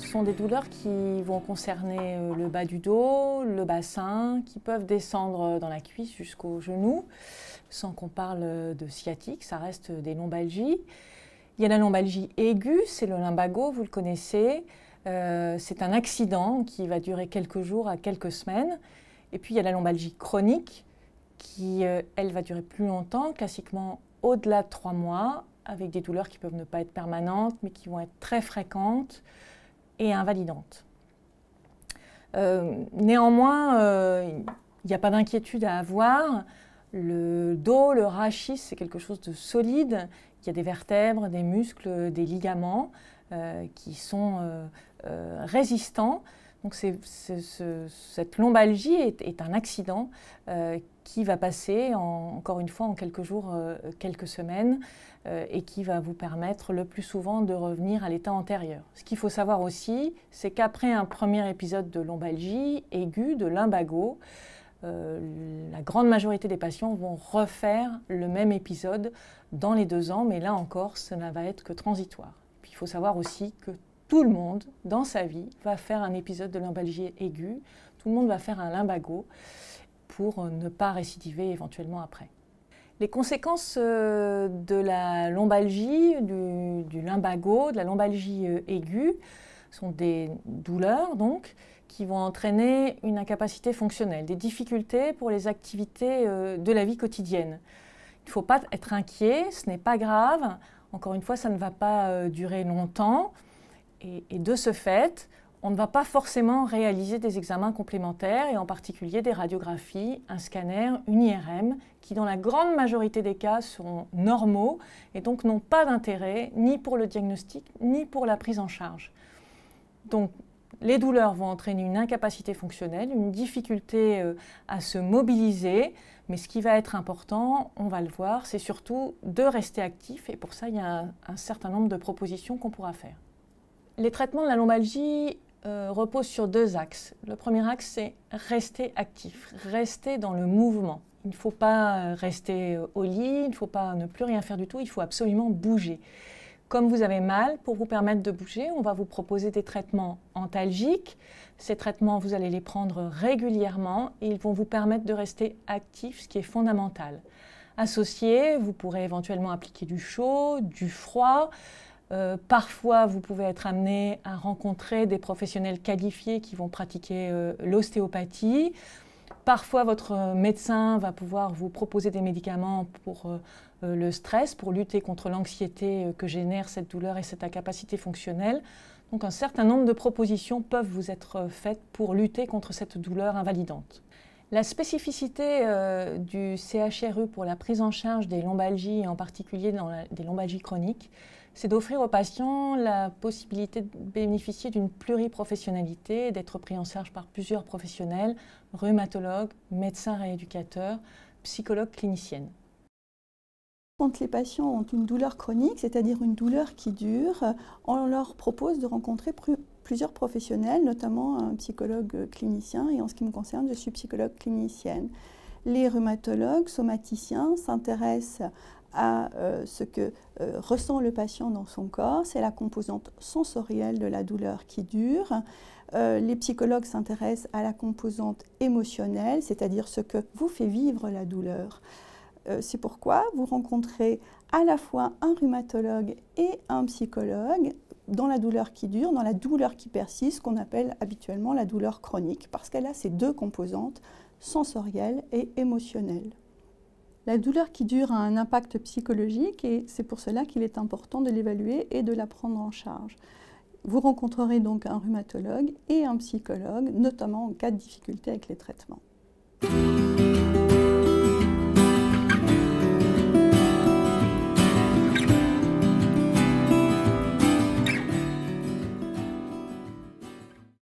ce sont des douleurs qui vont concerner euh, le bas du dos, le bassin, qui peuvent descendre euh, dans la cuisse jusqu'au genou, sans qu'on parle euh, de sciatique, ça reste des lombalgies. Il y a la lombalgie aiguë, c'est le limbago, vous le connaissez. c'est un accident qui va durer quelques jours à quelques semaines. Et puis il y a la lombalgie chronique qui, elle, va durer plus longtemps, classiquement au-delà de trois mois, avec des douleurs qui peuvent ne pas être permanentes, mais qui vont être très fréquentes et invalidante. Euh, néanmoins, euh, il n'y a pas d'inquiétude à avoir. Le dos, le rachis, c'est quelque chose de solide. Il y a des vertèbres, des muscles, des ligaments euh, qui sont résistants. Donc cette lombalgie est, un accident euh, qui va passer, encore une fois, en quelques jours, euh, quelques semaines, euh, et qui va vous permettre le plus souvent de revenir à l'état antérieur. Ce qu'il faut savoir aussi, c'est qu'après un premier épisode de lombalgie aiguë, de lumbago, la grande majorité des patients vont refaire le même épisode dans les deux ans, mais là encore, cela va être que transitoire. Puis il faut savoir aussi que tout le monde, dans sa vie, va faire un épisode de lombalgie aiguë, tout le monde va faire un lumbago pour euh, ne pas récidiver éventuellement après. Les conséquences euh, de la lombalgie, du, du lumbago, de la lombalgie euh, aiguë, sont des douleurs donc qui vont entraîner une incapacité fonctionnelle, des difficultés pour les activités de la vie quotidienne. Il ne faut pas être inquiet, ce n'est pas grave. Encore une fois, ça ne va pas durer longtemps. Et, de ce fait, on ne va pas forcément réaliser des examens complémentaires et en particulier des radiographies, un scanner, une IRM, qui dans la grande majorité des cas sont normaux et donc n'ont pas d'intérêt ni pour le diagnostic ni pour la prise en charge. Donc les douleurs vont entraîner une incapacité fonctionnelle, une difficulté euh, à se mobiliser, mais ce qui va être important, on va le voir, c'est surtout de rester actif et pour ça il y a un certain nombre de propositions qu'on pourra faire. Les traitements de la lombalgie euh, reposent sur deux axes. Le premier axe, c'est rester actif, rester dans le mouvement. Il ne faut pas euh, rester euh, au lit, il ne faut pas ne plus rien faire du tout, il faut absolument bouger. Comme vous avez mal, pour vous permettre de bouger, on va vous proposer des traitements antalgiques. Ces traitements, vous allez les prendre régulièrement et ils vont vous permettre de rester actif, ce qui est fondamental. Associé, vous pourrez éventuellement appliquer du chaud, du froid, euh, parfois, vous pouvez être amené à rencontrer des professionnels qualifiés qui vont pratiquer euh, l'ostéopathie. Parfois, votre médecin va pouvoir vous proposer des médicaments pour euh, le stress, pour lutter contre l'anxiété que génère cette douleur et cette incapacité fonctionnelle. Donc un certain nombre de propositions peuvent vous être faites pour lutter contre cette douleur invalidante. La spécificité du CHRU pour la prise en charge des lombalgies, et en particulier dans des lombalgies chroniques, c'est d'offrir aux patients la possibilité de bénéficier d'une pluriprofessionnalité, d'être pris en charge par plusieurs professionnels, rhumatologues, médecins rééducateurs, psychologues cliniciennes. Quand les patients ont une douleur chronique, c'est-à-dire une douleur qui dure, on leur propose de rencontrer plusieurs professionnels, notamment un psychologue clinicien, et en ce qui me concerne, je suis psychologue clinicienne. Les rhumatologues, somaticiens s'intéressent à euh, ce que euh, ressent le patient dans son corps. C'est la composante sensorielle de la douleur qui dure. Euh, les psychologues s'intéressent à la composante émotionnelle, c'est-à-dire ce que vous fait vivre la douleur. C'est pourquoi vous rencontrez à la fois un rhumatologue et un psychologue dans la douleur qui dure, dans la douleur qui persiste, qu'on appelle habituellement la douleur chronique, parce qu'elle a ces deux composantes, sensorielle et émotionnelle. La douleur qui dure a un impact psychologique et c'est pour cela qu'il est important de l'évaluer et de la prendre en charge. Vous rencontrerez donc un rhumatologue et un psychologue, notamment en cas de difficulté avec les traitements.